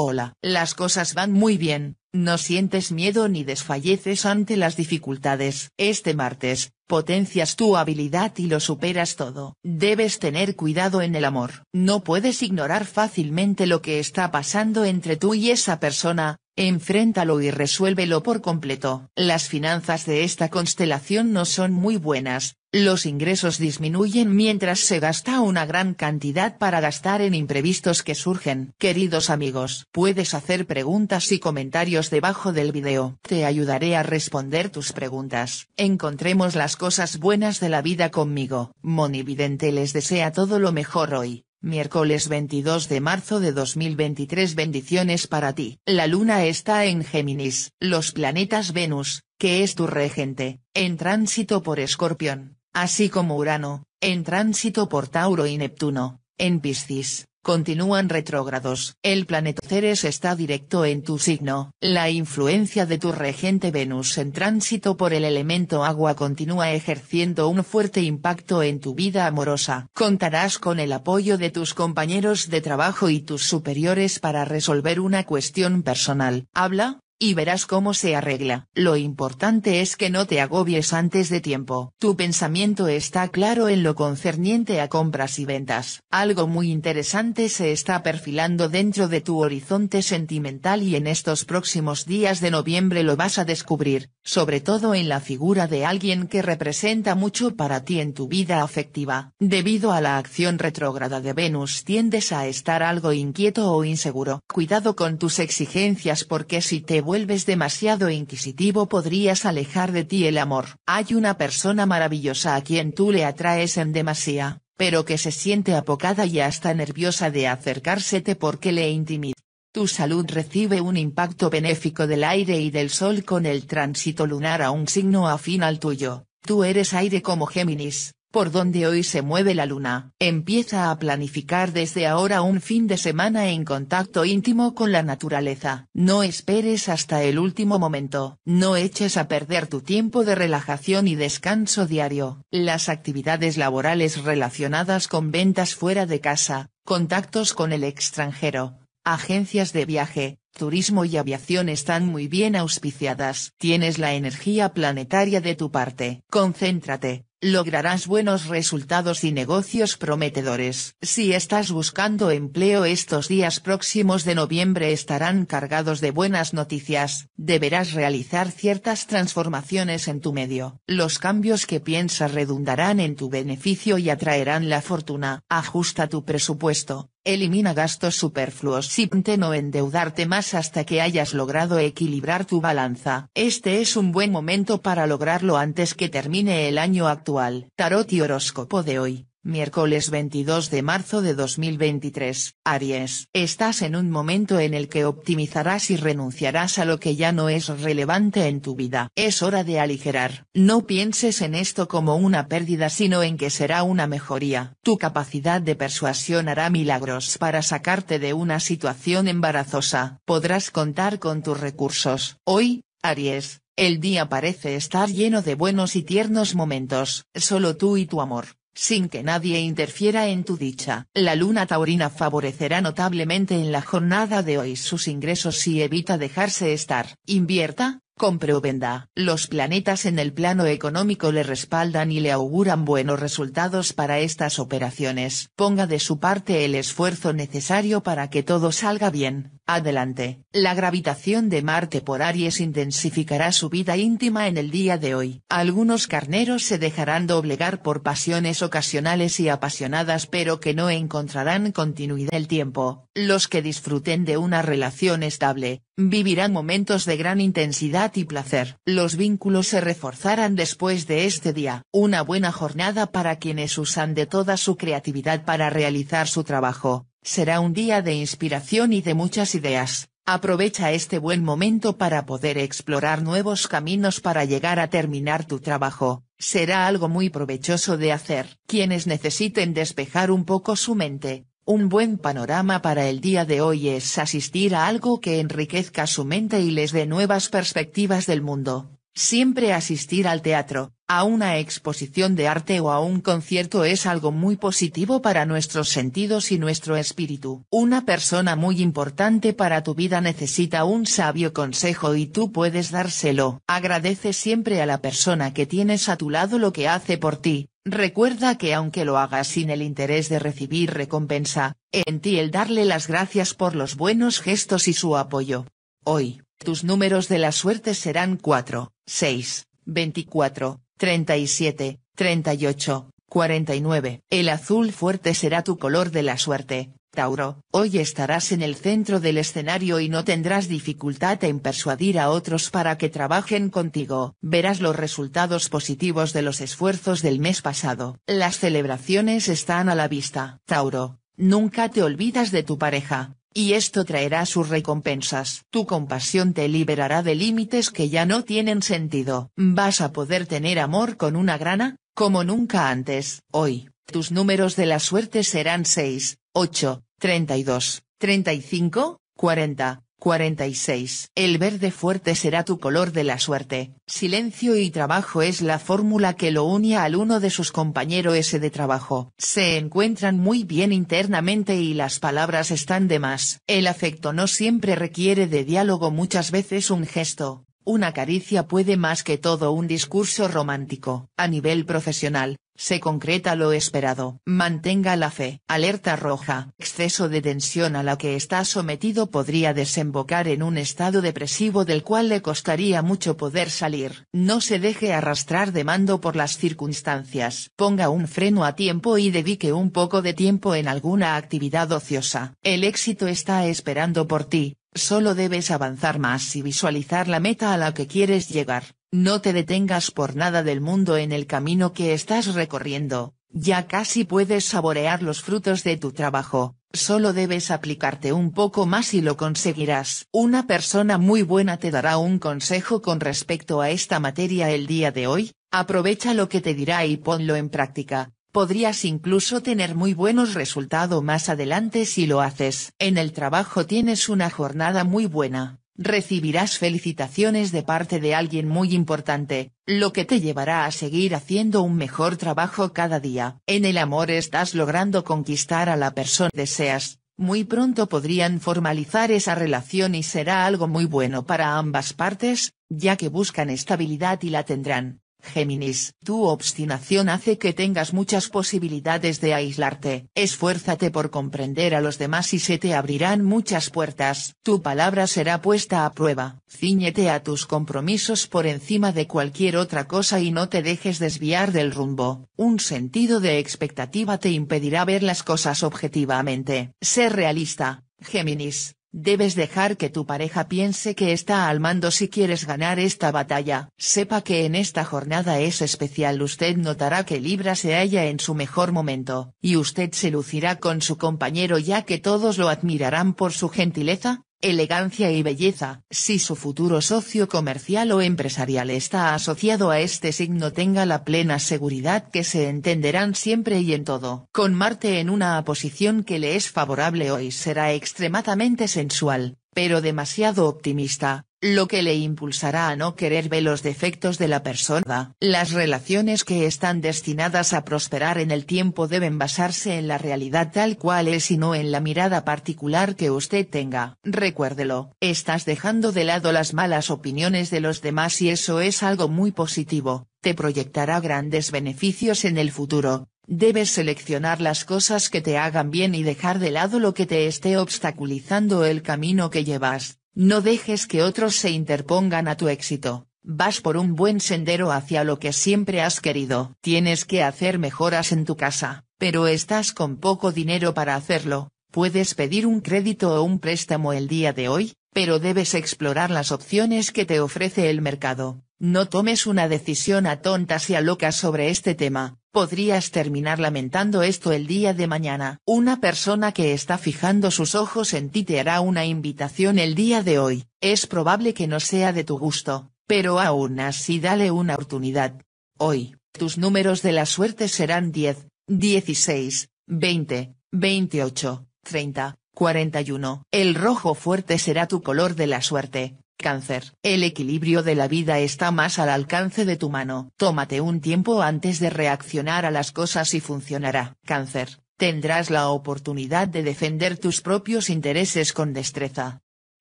Hola, las cosas van muy bien, no sientes miedo ni desfalleces ante las dificultades. Este martes, potencias tu habilidad y lo superas todo. Debes tener cuidado en el amor. No puedes ignorar fácilmente lo que está pasando entre tú y esa persona, Enfréntalo y resuélvelo por completo. Las finanzas de esta constelación no son muy buenas, los ingresos disminuyen mientras se gasta una gran cantidad para gastar en imprevistos que surgen. Queridos amigos, puedes hacer preguntas y comentarios debajo del video. Te ayudaré a responder tus preguntas. Encontremos las cosas buenas de la vida conmigo. Monividente les desea todo lo mejor hoy. Miércoles 22 de marzo de 2023 Bendiciones para ti. La luna está en Géminis. Los planetas Venus, que es tu regente, en tránsito por Escorpión, así como Urano, en tránsito por Tauro y Neptuno, en Piscis, continúan retrógrados. El planeta Ceres está directo en tu signo. La influencia de tu regente Venus en tránsito por el elemento agua continúa ejerciendo un fuerte impacto en tu vida amorosa. Contarás con el apoyo de tus compañeros de trabajo y tus superiores para resolver una cuestión personal. Habla, y verás cómo se arregla. Lo importante es que no te agobies antes de tiempo. Tu pensamiento está claro en lo concerniente a compras y ventas. Algo muy interesante se está perfilando dentro de tu horizonte sentimental y en estos próximos días de noviembre lo vas a descubrir, sobre todo en la figura de alguien que representa mucho para ti en tu vida afectiva. Debido a la acción retrógrada de Venus tiendes a estar algo inquieto o inseguro. Cuidado con tus exigencias porque si te vuelves demasiado inquisitivo podrías alejar de ti el amor. Hay una persona maravillosa a quien tú le atraes en demasía, pero que se siente apocada y hasta nerviosa de acercársete porque le intimida. Tu salud recibe un impacto benéfico del aire y del sol con el tránsito lunar a un signo afín al tuyo. Tú eres aire como Géminis, por donde hoy se mueve la luna. Empieza a planificar desde ahora un fin de semana en contacto íntimo con la naturaleza. No esperes hasta el último momento. No eches a perder tu tiempo de relajación y descanso diario. Las actividades laborales relacionadas con ventas fuera de casa, contactos con el extranjero, agencias de viaje, turismo y aviación están muy bien auspiciadas. Tienes la energía planetaria de tu parte. Concéntrate, lograrás buenos resultados y negocios prometedores. Si estás buscando empleo estos días próximos de noviembre estarán cargados de buenas noticias, deberás realizar ciertas transformaciones en tu medio. Los cambios que piensas redundarán en tu beneficio y atraerán la fortuna. Ajusta tu presupuesto, Elimina gastos superfluos y no endeudarte más hasta que hayas logrado equilibrar tu balanza. Este es un buen momento para lograrlo antes que termine el año actual. Tarot y horóscopo de hoy, miércoles 22 de marzo de 2023. Aries. Estás en un momento en el que optimizarás y renunciarás a lo que ya no es relevante en tu vida. Es hora de aligerar. No pienses en esto como una pérdida sino en que será una mejoría. Tu capacidad de persuasión hará milagros para sacarte de una situación embarazosa. Podrás contar con tus recursos. Hoy, Aries el día parece estar lleno de buenos y tiernos momentos, solo tú y tu amor, sin que nadie interfiera en tu dicha. La luna taurina favorecerá notablemente en la jornada de hoy sus ingresos si evita dejarse estar. Invierta, compre o venda. Los planetas en el plano económico le respaldan y le auguran buenos resultados para estas operaciones. Ponga de su parte el esfuerzo necesario para que todo salga bien Adelante. La gravitación de Marte por Aries intensificará su vida íntima en el día de hoy. Algunos carneros se dejarán doblegar por pasiones ocasionales y apasionadas pero que no encontrarán continuidad el tiempo. Los que disfruten de una relación estable, vivirán momentos de gran intensidad y placer. Los vínculos se reforzarán después de este día. Una buena jornada para quienes usan de toda su creatividad para realizar su trabajo Será un día de inspiración y de muchas ideas. Aprovecha este buen momento para poder explorar nuevos caminos para llegar a terminar tu trabajo. Será algo muy provechoso de hacer. Quienes necesiten despejar un poco su mente, un buen panorama para el día de hoy es asistir a algo que enriquezca su mente y les dé nuevas perspectivas del mundo. Siempre asistir al teatro, a una exposición de arte o a un concierto es algo muy positivo para nuestros sentidos y nuestro espíritu. Una persona muy importante para tu vida necesita un sabio consejo y tú puedes dárselo. Agradece siempre a la persona que tienes a tu lado lo que hace por ti. Recuerda que aunque lo hagas sin el interés de recibir recompensa, en ti el darle las gracias por los buenos gestos y su apoyo. Hoy, tus números de la suerte serán 4, 6, 24, 37, 38, 49. El azul fuerte será tu color de la suerte, Tauro. Hoy estarás en el centro del escenario y no tendrás dificultad en persuadir a otros para que trabajen contigo. Verás los resultados positivos de los esfuerzos del mes pasado. Las celebraciones están a la vista. Tauro. Nunca te olvidas de tu pareja, y esto traerá sus recompensas. Tu compasión te liberará de límites que ya no tienen sentido. Vas a poder tener amor con una grana, como nunca antes. Hoy, tus números de la suerte serán 6, 8, 32, 35, 40, 46. El verde fuerte será tu color de la suerte. Silencio y trabajo es la fórmula que lo unía al uno de sus compañeros ese de trabajo. Se encuentran muy bien internamente y las palabras están de más. El afecto no siempre requiere de diálogo, muchas veces un gesto, una caricia puede más que todo un discurso romántico. A nivel profesional, se concreta lo esperado. Mantenga la fe. Alerta roja. Exceso de tensión a la que está sometido podría desembocar en un estado depresivo del cual le costaría mucho poder salir. No se deje arrastrar de mando por las circunstancias. Ponga un freno a tiempo y dedique un poco de tiempo en alguna actividad ociosa. El éxito está esperando por ti. Solo debes avanzar más y visualizar la meta a la que quieres llegar. No te detengas por nada del mundo en el camino que estás recorriendo, ya casi puedes saborear los frutos de tu trabajo, solo debes aplicarte un poco más y lo conseguirás. Una persona muy buena te dará un consejo con respecto a esta materia el día de hoy, aprovecha lo que te dirá y ponlo en práctica. Podrías incluso tener muy buenos resultados más adelante si lo haces. En el trabajo tienes una jornada muy buena, recibirás felicitaciones de parte de alguien muy importante, lo que te llevará a seguir haciendo un mejor trabajo cada día. En el amor estás logrando conquistar a la persona que deseas, muy pronto podrían formalizar esa relación y será algo muy bueno para ambas partes, ya que buscan estabilidad y la tendrán. Géminis, tu obstinación hace que tengas muchas posibilidades de aislarte. Esfuérzate por comprender a los demás y se te abrirán muchas puertas. Tu palabra será puesta a prueba. Cíñete a tus compromisos por encima de cualquier otra cosa y no te dejes desviar del rumbo. Un sentido de expectativa te impedirá ver las cosas objetivamente. Sé realista, Géminis Debes dejar que tu pareja piense que está al mando si quieres ganar esta batalla. Sepa que en esta jornada es especial usted notará que Libra se halla en su mejor momento, y usted se lucirá con su compañero ya que todos lo admirarán por su gentileza, elegancia y belleza. Si su futuro socio comercial o empresarial está asociado a este signo tenga la plena seguridad que se entenderán siempre y en todo. Con Marte en una posición que le es favorable hoy será extremadamente sensual, pero demasiado optimista, lo que le impulsará a no querer ver los defectos de la persona. Las relaciones que están destinadas a prosperar en el tiempo deben basarse en la realidad tal cual es y no en la mirada particular que usted tenga. Recuérdelo, estás dejando de lado las malas opiniones de los demás y eso es algo muy positivo, te proyectará grandes beneficios en el futuro, Debes seleccionar las cosas que te hagan bien y dejar de lado lo que te esté obstaculizando el camino que llevas, no dejes que otros se interpongan a tu éxito, vas por un buen sendero hacia lo que siempre has querido. Tienes que hacer mejoras en tu casa, pero estás con poco dinero para hacerlo, puedes pedir un crédito o un préstamo el día de hoy, pero debes explorar las opciones que te ofrece el mercado. No tomes una decisión a tontas y a locas sobre este tema, Podrías terminar lamentando esto el día de mañana. Una persona que está fijando sus ojos en ti te hará una invitación el día de hoy. Es probable que no sea de tu gusto, pero aún así dale una oportunidad. Hoy, tus números de la suerte serán 10, 16, 20, 28, 30, 41. El rojo fuerte será tu color de la suerte. Cáncer. El equilibrio de la vida está más al alcance de tu mano. Tómate un tiempo antes de reaccionar a las cosas y funcionará. Cáncer. Tendrás la oportunidad de defender tus propios intereses con destreza.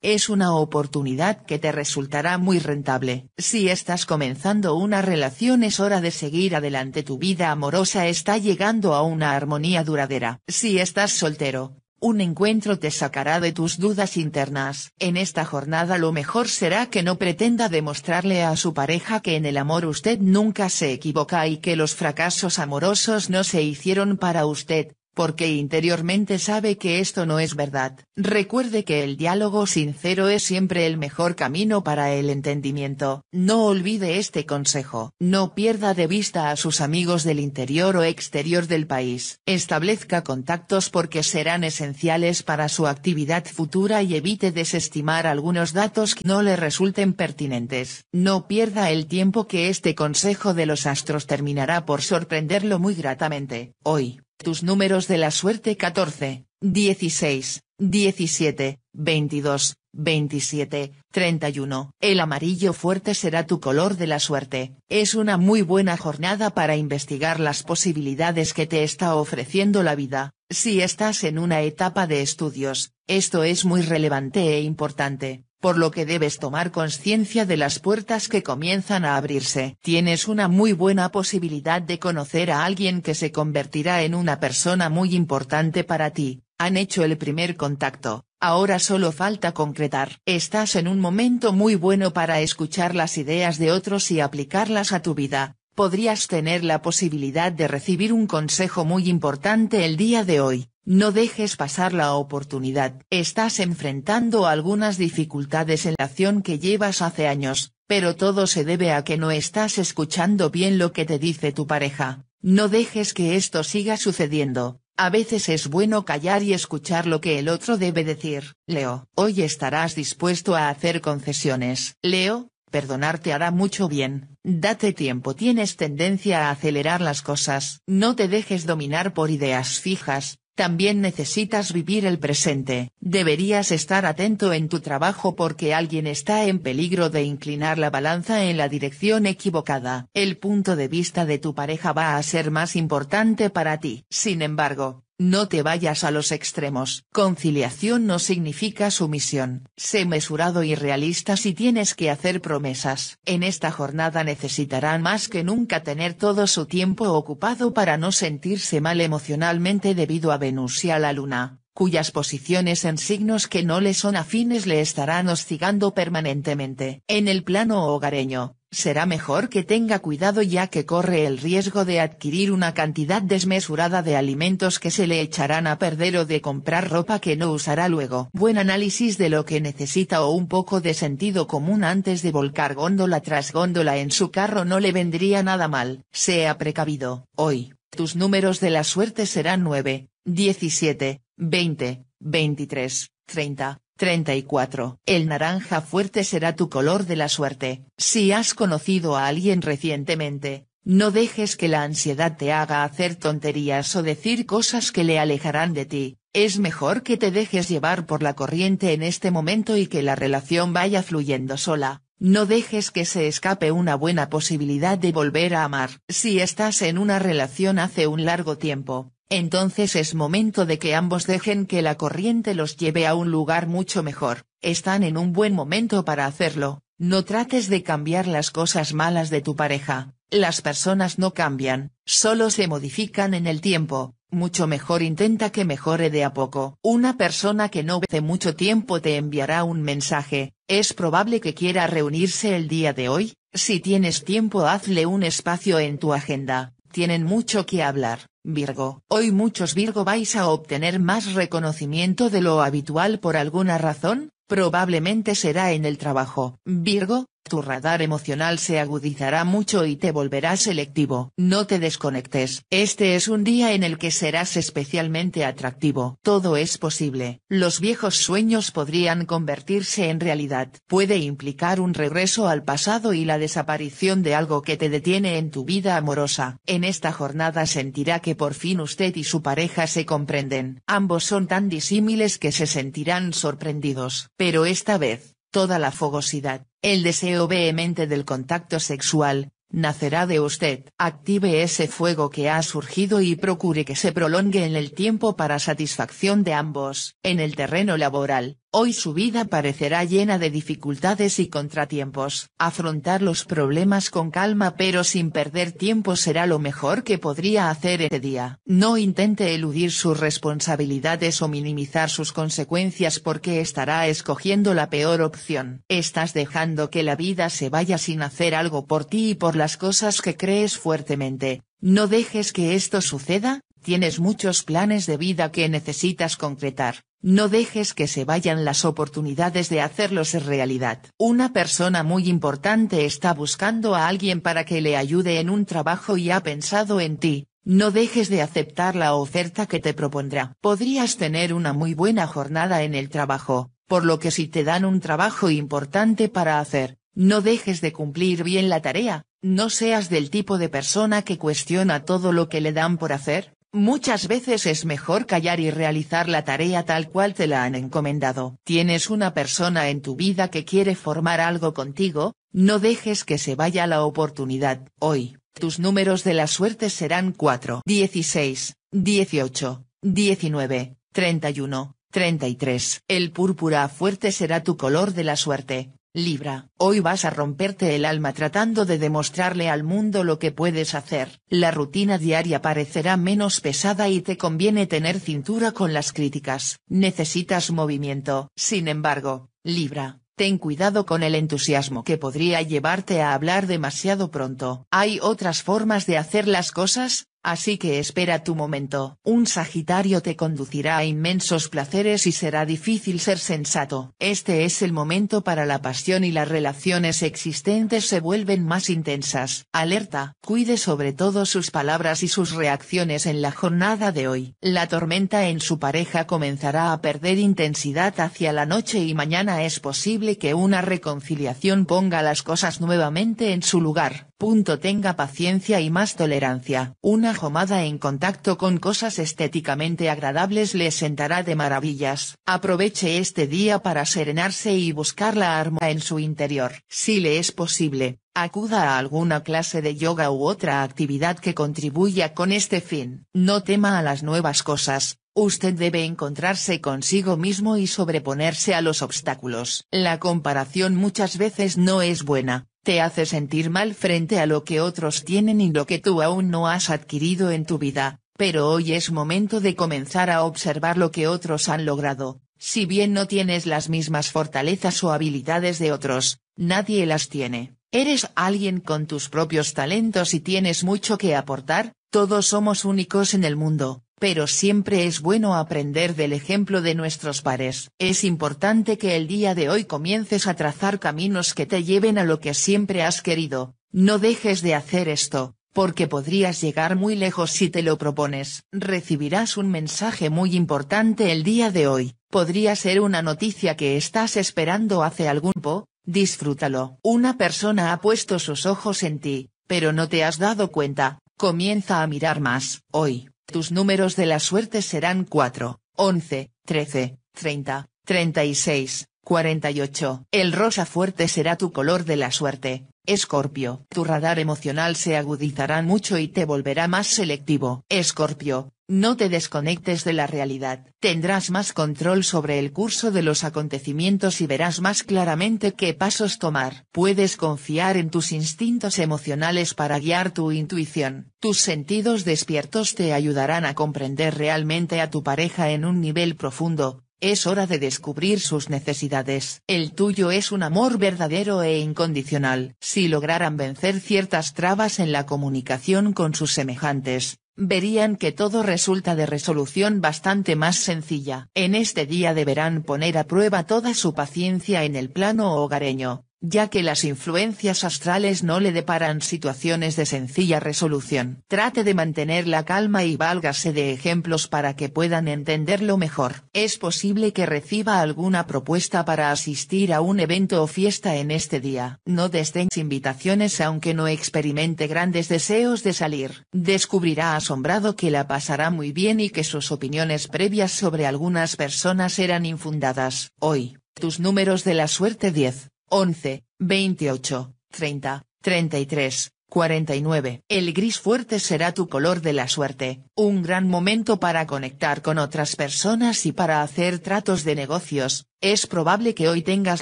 Es una oportunidad que te resultará muy rentable. Si estás comenzando una relación es hora de seguir adelante. Tu vida amorosa está llegando a una armonía duradera. Si estás soltero, un encuentro te sacará de tus dudas internas. En esta jornada lo mejor será que no pretenda demostrarle a su pareja que en el amor usted nunca se equivoca y que los fracasos amorosos no se hicieron para usted, porque interiormente sabe que esto no es verdad. Recuerde que el diálogo sincero es siempre el mejor camino para el entendimiento. No olvide este consejo. No pierda de vista a sus amigos del interior o exterior del país. Establezca contactos porque serán esenciales para su actividad futura y evite desestimar algunos datos que no le resulten pertinentes. No pierda el tiempo que este consejo de los astros terminará por sorprenderlo muy gratamente. Hoy, tus números de la suerte 14, 16, 17, 22, 27, 31. El amarillo fuerte será tu color de la suerte. Es una muy buena jornada para investigar las posibilidades que te está ofreciendo la vida. Si estás en una etapa de estudios, esto es muy relevante e importante por lo que debes tomar conciencia de las puertas que comienzan a abrirse. Tienes una muy buena posibilidad de conocer a alguien que se convertirá en una persona muy importante para ti, han hecho el primer contacto, ahora solo falta concretar. Estás en un momento muy bueno para escuchar las ideas de otros y aplicarlas a tu vida, podrías tener la posibilidad de recibir un consejo muy importante el día de hoy. No dejes pasar la oportunidad. Estás enfrentando algunas dificultades en la acción que llevas hace años, pero todo se debe a que no estás escuchando bien lo que te dice tu pareja. No dejes que esto siga sucediendo. A veces es bueno callar y escuchar lo que el otro debe decir. Leo, hoy estarás dispuesto a hacer concesiones. Leo, perdonarte hará mucho bien. Date tiempo, tienes tendencia a acelerar las cosas. No te dejes dominar por ideas fijas, también necesitas vivir el presente. Deberías estar atento en tu trabajo porque alguien está en peligro de inclinar la balanza en la dirección equivocada. El punto de vista de tu pareja va a ser más importante para ti. Sin embargo, no te vayas a los extremos. Conciliación no significa sumisión. Sé mesurado y realista si tienes que hacer promesas. En esta jornada necesitarán más que nunca tener todo su tiempo ocupado para no sentirse mal emocionalmente debido a Venus y a la Luna, cuyas posiciones en signos que no le son afines le estarán hostigando permanentemente. En el plano hogareño, será mejor que tenga cuidado ya que corre el riesgo de adquirir una cantidad desmesurada de alimentos que se le echarán a perder o de comprar ropa que no usará luego. Buen análisis de lo que necesita o un poco de sentido común antes de volcar góndola tras góndola en su carro no le vendría nada mal. Sea precavido, hoy, tus números de la suerte serán 9, 17, 20, 23, 30, 34. El naranja fuerte será tu color de la suerte. Si has conocido a alguien recientemente, no dejes que la ansiedad te haga hacer tonterías o decir cosas que le alejarán de ti. Es mejor que te dejes llevar por la corriente en este momento y que la relación vaya fluyendo sola. No dejes que se escape una buena posibilidad de volver a amar. Si estás en una relación hace un largo tiempo, entonces es momento de que ambos dejen que la corriente los lleve a un lugar mucho mejor, están en un buen momento para hacerlo, no trates de cambiar las cosas malas de tu pareja, las personas no cambian, solo se modifican en el tiempo, mucho mejor intenta que mejore de a poco. Una persona que no hace mucho tiempo te enviará un mensaje, es probable que quiera reunirse el día de hoy, si tienes tiempo hazle un espacio en tu agenda. Tienen mucho que hablar, Virgo. Hoy muchos Virgo vais a obtener más reconocimiento de lo habitual por alguna razón, probablemente será en el trabajo. Virgo, tu radar emocional se agudizará mucho y te volverás selectivo. No te desconectes. Este es un día en el que serás especialmente atractivo. Todo es posible. Los viejos sueños podrían convertirse en realidad. Puede implicar un regreso al pasado y la desaparición de algo que te detiene en tu vida amorosa. En esta jornada sentirá que por fin usted y su pareja se comprenden. Ambos son tan disímiles que se sentirán sorprendidos. Pero esta vez, toda la fogosidad, el deseo vehemente del contacto sexual, nacerá de usted. Active ese fuego que ha surgido y procure que se prolongue en el tiempo para satisfacción de ambos. En el terreno laboral, Hoy su vida parecerá llena de dificultades y contratiempos. Afrontar los problemas con calma pero sin perder tiempo será lo mejor que podría hacer ese día. No intente eludir sus responsabilidades o minimizar sus consecuencias porque estará escogiendo la peor opción. Estás dejando que la vida se vaya sin hacer algo por ti y por las cosas que crees fuertemente. No dejes que esto suceda, Tienes muchos planes de vida que necesitas concretar, no dejes que se vayan las oportunidades de hacerlos realidad. Una persona muy importante está buscando a alguien para que le ayude en un trabajo y ha pensado en ti, no dejes de aceptar la oferta que te propondrá. Podrías tener una muy buena jornada en el trabajo, por lo que si te dan un trabajo importante para hacer, no dejes de cumplir bien la tarea, no seas del tipo de persona que cuestiona todo lo que le dan por hacer, Muchas veces es mejor callar y realizar la tarea tal cual te la han encomendado. Tienes una persona en tu vida que quiere formar algo contigo, no dejes que se vaya la oportunidad. Hoy, tus números de la suerte serán 4, 16, 18, 19, 31, 33. El púrpura fuerte será tu color de la suerte. Libra, hoy vas a romperte el alma tratando de demostrarle al mundo lo que puedes hacer. La rutina diaria parecerá menos pesada y te conviene tener cintura con las críticas. Necesitas movimiento. Sin embargo, Libra, ten cuidado con el entusiasmo que podría llevarte a hablar demasiado pronto. Hay otras formas de hacer las cosas, Así que espera tu momento. Un Sagitario te conducirá a inmensos placeres y será difícil ser sensato. Este es el momento para la pasión y las relaciones existentes se vuelven más intensas. Alerta, cuide sobre todo sus palabras y sus reacciones en la jornada de hoy. La tormenta en su pareja comenzará a perder intensidad hacia la noche y mañana es posible que una reconciliación ponga las cosas nuevamente en su lugar. Punto tenga paciencia y más tolerancia. Una jomada en contacto con cosas estéticamente agradables le sentará de maravillas. Aproveche este día para serenarse y buscar la arma en su interior. Si le es posible, acuda a alguna clase de yoga u otra actividad que contribuya con este fin. No tema a las nuevas cosas, usted debe encontrarse consigo mismo y sobreponerse a los obstáculos. La comparación muchas veces no es buena, te hace sentir mal frente a lo que otros tienen y lo que tú aún no has adquirido en tu vida, pero hoy es momento de comenzar a observar lo que otros han logrado, si bien no tienes las mismas fortalezas o habilidades de otros, nadie las tiene. Eres alguien con tus propios talentos y tienes mucho que aportar, todos somos únicos en el mundo, pero siempre es bueno aprender del ejemplo de nuestros pares. Es importante que el día de hoy comiences a trazar caminos que te lleven a lo que siempre has querido. No dejes de hacer esto, porque podrías llegar muy lejos si te lo propones. Recibirás un mensaje muy importante el día de hoy. Podría ser una noticia que estás esperando hace algún tiempo, disfrútalo. Una persona ha puesto sus ojos en ti, pero no te has dado cuenta. Comienza a mirar más. Hoy, tus números de la suerte serán 4, 11, 13, 30, 36, 48. El rosa fuerte será tu color de la suerte, Escorpio. Tu radar emocional se agudizará mucho y te volverá más selectivo. Escorpio, no te desconectes de la realidad. Tendrás más control sobre el curso de los acontecimientos y verás más claramente qué pasos tomar. Puedes confiar en tus instintos emocionales para guiar tu intuición. Tus sentidos despiertos te ayudarán a comprender realmente a tu pareja en un nivel profundo. Es hora de descubrir sus necesidades. El tuyo es un amor verdadero e incondicional. Si lograran vencer ciertas trabas en la comunicación con sus semejantes, verían que todo resulta de resolución bastante más sencilla. En este día deberán poner a prueba toda su paciencia en el plano hogareño, ya que las influencias astrales no le deparan situaciones de sencilla resolución. Trate de mantener la calma y válgase de ejemplos para que puedan entenderlo mejor. Es posible que reciba alguna propuesta para asistir a un evento o fiesta en este día. No destén invitaciones aunque no experimente grandes deseos de salir. Descubrirá asombrado que la pasará muy bien y que sus opiniones previas sobre algunas personas eran infundadas. Hoy, tus números de la suerte 10. 11, 28, 30, 33, 49. El gris fuerte será tu color de la suerte, un gran momento para conectar con otras personas y para hacer tratos de negocios, es probable que hoy tengas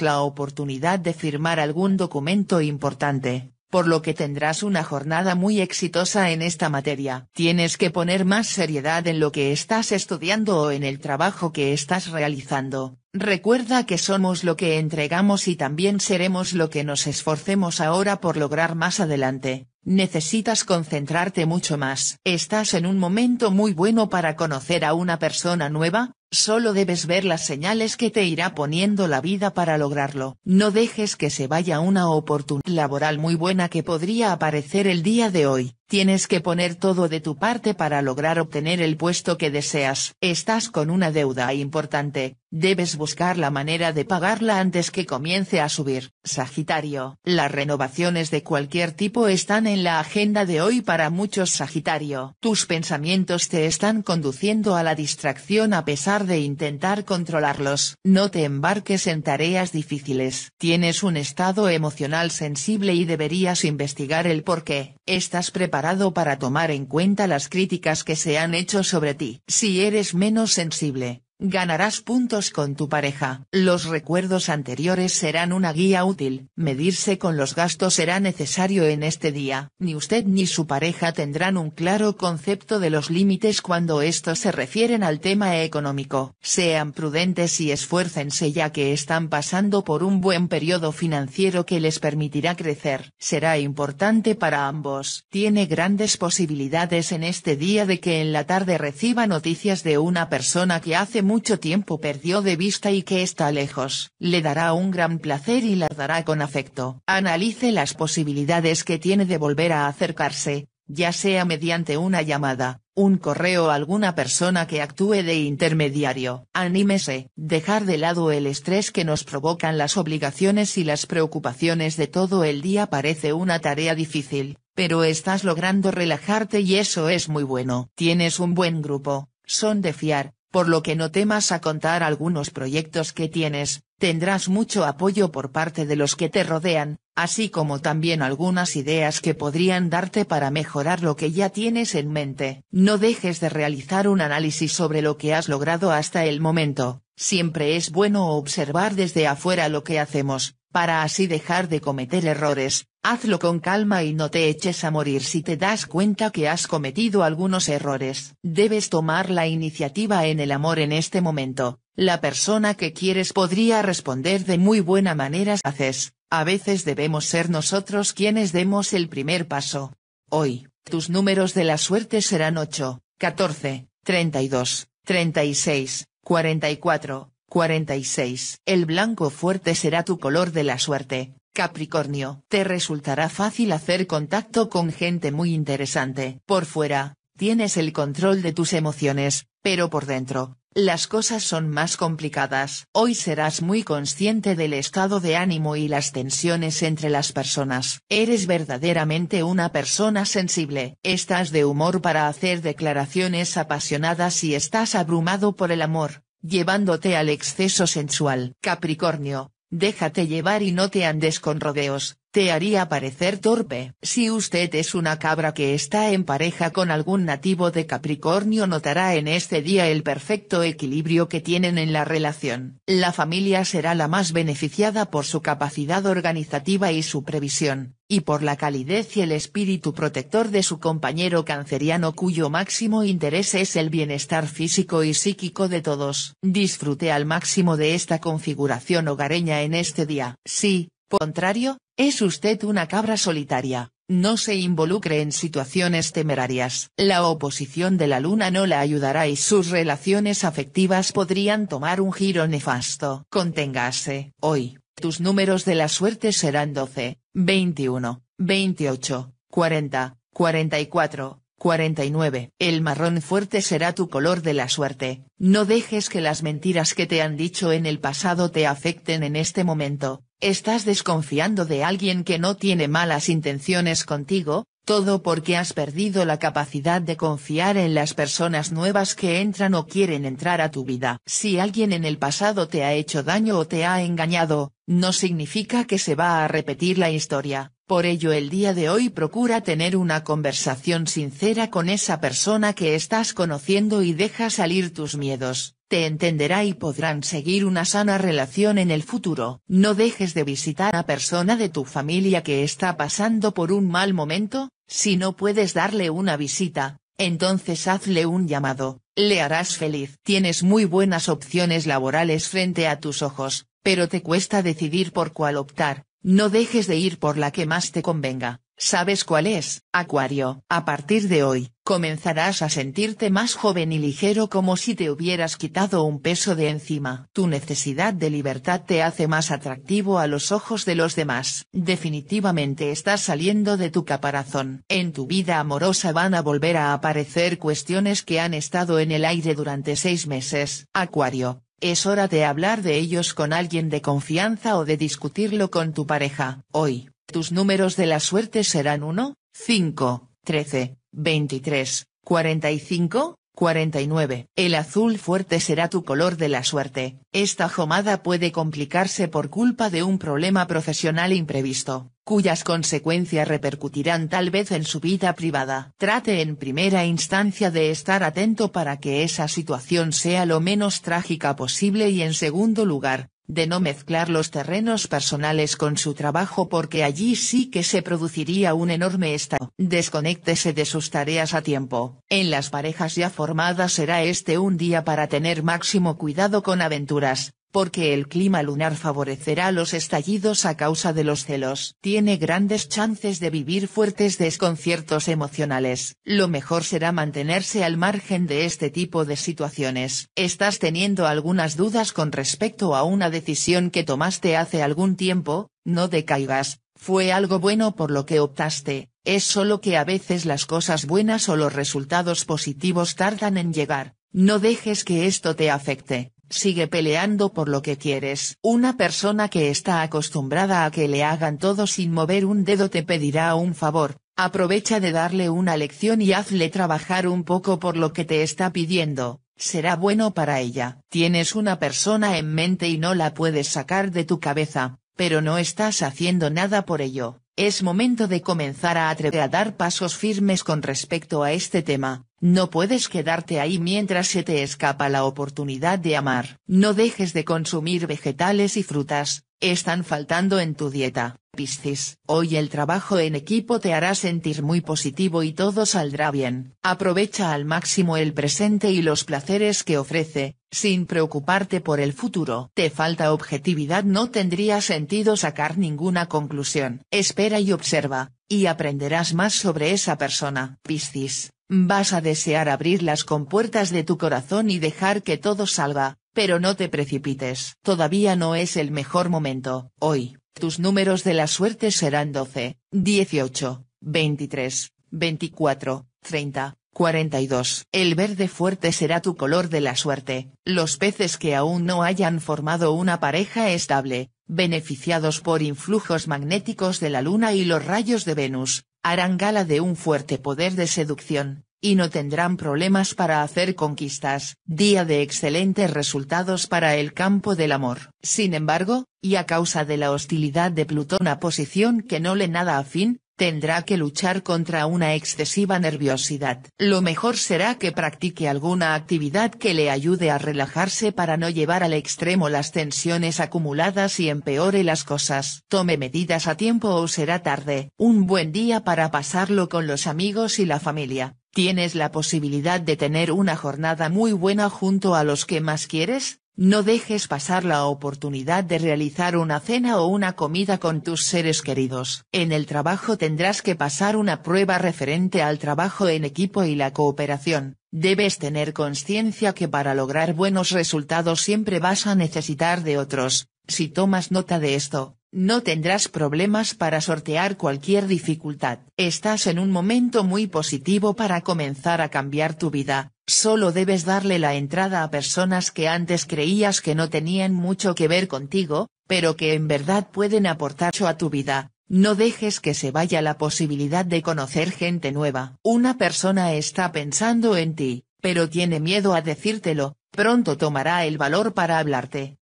la oportunidad de firmar algún documento importante, por lo que tendrás una jornada muy exitosa en esta materia. Tienes que poner más seriedad en lo que estás estudiando o en el trabajo que estás realizando, Recuerda que somos lo que entregamos y también seremos lo que nos esforcemos ahora por lograr más adelante. Necesitas concentrarte mucho más. Estás en un momento muy bueno para conocer a una persona nueva, solo debes ver las señales que te irá poniendo la vida para lograrlo. No dejes que se vaya una oportunidad laboral muy buena que podría aparecer el día de hoy. Tienes que poner todo de tu parte para lograr obtener el puesto que deseas. Estás con una deuda importante, debes buscar la manera de pagarla antes que comience a subir. Sagitario. Las renovaciones de cualquier tipo están en la agenda de hoy para muchos Sagitario. Tus pensamientos te están conduciendo a la distracción a pesar de intentar controlarlos. No te embarques en tareas difíciles. Tienes un estado emocional sensible y deberías investigar el por qué. Estás preparado para tomar en cuenta las críticas que se han hecho sobre ti. Si eres menos sensible, Ganarás puntos con tu pareja. Los recuerdos anteriores serán una guía útil. Medirse con los gastos será necesario en este día. Ni usted ni su pareja tendrán un claro concepto de los límites cuando estos se refieren al tema económico. Sean prudentes y esfuércense ya que están pasando por un buen periodo financiero que les permitirá crecer. Será importante para ambos. Tiene grandes posibilidades en este día de que en la tarde reciba noticias de una persona que hace mucho tiempo perdió de vista y que está lejos. Le dará un gran placer y la dará con afecto. Analice las posibilidades que tiene de volver a acercarse, ya sea mediante una llamada, un correo o alguna persona que actúe de intermediario. Anímese, dejar de lado el estrés que nos provocan las obligaciones y las preocupaciones de todo el día parece una tarea difícil, pero estás logrando relajarte y eso es muy bueno. Tienes un buen grupo, son de fiar, por lo que no temas a contar algunos proyectos que tienes, tendrás mucho apoyo por parte de los que te rodean, así como también algunas ideas que podrían darte para mejorar lo que ya tienes en mente. No dejes de realizar un análisis sobre lo que has logrado hasta el momento, siempre es bueno observar desde afuera lo que hacemos, para así dejar de cometer errores, Hazlo con calma y no te eches a morir si te das cuenta que has cometido algunos errores. Debes tomar la iniciativa en el amor en este momento. La persona que quieres podría responder de muy buena manera. Haces, a veces debemos ser nosotros quienes demos el primer paso. Hoy, tus números de la suerte serán 8, 14, 32, 36, 44, 46. El blanco fuerte será tu color de la suerte. Capricornio, te resultará fácil hacer contacto con gente muy interesante. Por fuera, tienes el control de tus emociones, pero por dentro, las cosas son más complicadas. Hoy serás muy consciente del estado de ánimo y las tensiones entre las personas. Eres verdaderamente una persona sensible. Estás de humor para hacer declaraciones apasionadas y estás abrumado por el amor, llevándote al exceso sensual. Capricornio, Déjate llevar y no te andes con rodeos, te haría parecer torpe. Si usted es una cabra que está en pareja con algún nativo de Capricornio notará en este día el perfecto equilibrio que tienen en la relación. La familia será la más beneficiada por su capacidad organizativa y su previsión, y por la calidez y el espíritu protector de su compañero canceriano cuyo máximo interés es el bienestar físico y psíquico de todos. Disfrute al máximo de esta configuración hogareña en este día. Si, contrario, es usted una cabra solitaria, no se involucre en situaciones temerarias. La oposición de la luna no la ayudará y sus relaciones afectivas podrían tomar un giro nefasto. Conténgase. Hoy, tus números de la suerte serán 12, 21, 28, 40, 44, 49. El marrón fuerte será tu color de la suerte. No dejes que las mentiras que te han dicho en el pasado te afecten en este momento. Estás desconfiando de alguien que no tiene malas intenciones contigo, todo porque has perdido la capacidad de confiar en las personas nuevas que entran o quieren entrar a tu vida. Si alguien en el pasado te ha hecho daño o te ha engañado, no significa que se va a repetir la historia. Por ello el día de hoy procura tener una conversación sincera con esa persona que estás conociendo y deja salir tus miedos, te entenderá y podrán seguir una sana relación en el futuro. No dejes de visitar a persona de tu familia que está pasando por un mal momento, si no puedes darle una visita, entonces hazle un llamado, le harás feliz. Tienes muy buenas opciones laborales frente a tus ojos, pero te cuesta decidir por cuál optar no dejes de ir por la que más te convenga. ¿Sabes cuál es? Acuario. A partir de hoy, comenzarás a sentirte más joven y ligero como si te hubieras quitado un peso de encima. Tu necesidad de libertad te hace más atractivo a los ojos de los demás. Definitivamente estás saliendo de tu caparazón. En tu vida amorosa van a volver a aparecer cuestiones que han estado en el aire durante seis meses. Acuario, es hora de hablar de ellos con alguien de confianza o de discutirlo con tu pareja. Hoy, tus números de la suerte serán 1, 5, 13, 23, 45, 49. El azul fuerte será tu color de la suerte. Esta jomada puede complicarse por culpa de un problema profesional imprevisto, cuyas consecuencias repercutirán tal vez en su vida privada. Trate en primera instancia de estar atento para que esa situación sea lo menos trágica posible y en segundo lugar, de no mezclar los terrenos personales con su trabajo porque allí sí que se produciría un enorme estado. Desconéctese de sus tareas a tiempo. En las parejas ya formadas será este un día para tener máximo cuidado con aventuras, porque el clima lunar favorecerá los estallidos a causa de los celos. Tiene grandes chances de vivir fuertes desconciertos emocionales. Lo mejor será mantenerse al margen de este tipo de situaciones. Estás teniendo algunas dudas con respecto a una decisión que tomaste hace algún tiempo, no decaigas, fue algo bueno por lo que optaste, es solo que a veces las cosas buenas o los resultados positivos tardan en llegar, no dejes que esto te afecte sigue peleando por lo que quieres. Una persona que está acostumbrada a que le hagan todo sin mover un dedo te pedirá un favor, aprovecha de darle una lección y hazle trabajar un poco por lo que te está pidiendo, será bueno para ella. Tienes una persona en mente y no la puedes sacar de tu cabeza, pero no estás haciendo nada por ello. Es momento de comenzar a atrever a dar pasos firmes con respecto a este tema, no puedes quedarte ahí mientras se te escapa la oportunidad de amar. No dejes de consumir vegetales y frutas, están faltando en tu dieta. Piscis, hoy el trabajo en equipo te hará sentir muy positivo y todo saldrá bien. Aprovecha al máximo el presente y los placeres que ofrece, sin preocuparte por el futuro. Te falta objetividad no tendría sentido sacar ninguna conclusión. Espera y observa, y aprenderás más sobre esa persona. Piscis, Vas a desear abrir las compuertas de tu corazón y dejar que todo salga, pero no te precipites. Todavía no es el mejor momento. Hoy, tus números de la suerte serán 12, 18, 23, 24, 30, 42. El verde fuerte será tu color de la suerte. Los peces que aún no hayan formado una pareja estable, beneficiados por influjos magnéticos de la Luna y los rayos de Venus, harán gala de un fuerte poder de seducción, y no tendrán problemas para hacer conquistas, día de excelentes resultados para el campo del amor. Sin embargo, y a causa de la hostilidad de Plutón a posición que no le nada a fin, tendrá que luchar contra una excesiva nerviosidad. Lo mejor será que practique alguna actividad que le ayude a relajarse para no llevar al extremo las tensiones acumuladas y empeore las cosas. Tome medidas a tiempo o será tarde. Un buen día para pasarlo con los amigos y la familia. Tienes la posibilidad de tener una jornada muy buena junto a los que más quieres, no dejes pasar la oportunidad de realizar una cena o una comida con tus seres queridos. En el trabajo tendrás que pasar una prueba referente al trabajo en equipo y la cooperación. Debes tener conciencia que para lograr buenos resultados siempre vas a necesitar de otros. Si tomas nota de esto, no tendrás problemas para sortear cualquier dificultad. Estás en un momento muy positivo para comenzar a cambiar tu vida, Solo debes darle la entrada a personas que antes creías que no tenían mucho que ver contigo, pero que en verdad pueden aportar a tu vida. No dejes que se vaya la posibilidad de conocer gente nueva. Una persona está pensando en ti, pero tiene miedo a decírtelo, pronto tomará el valor para hablarte.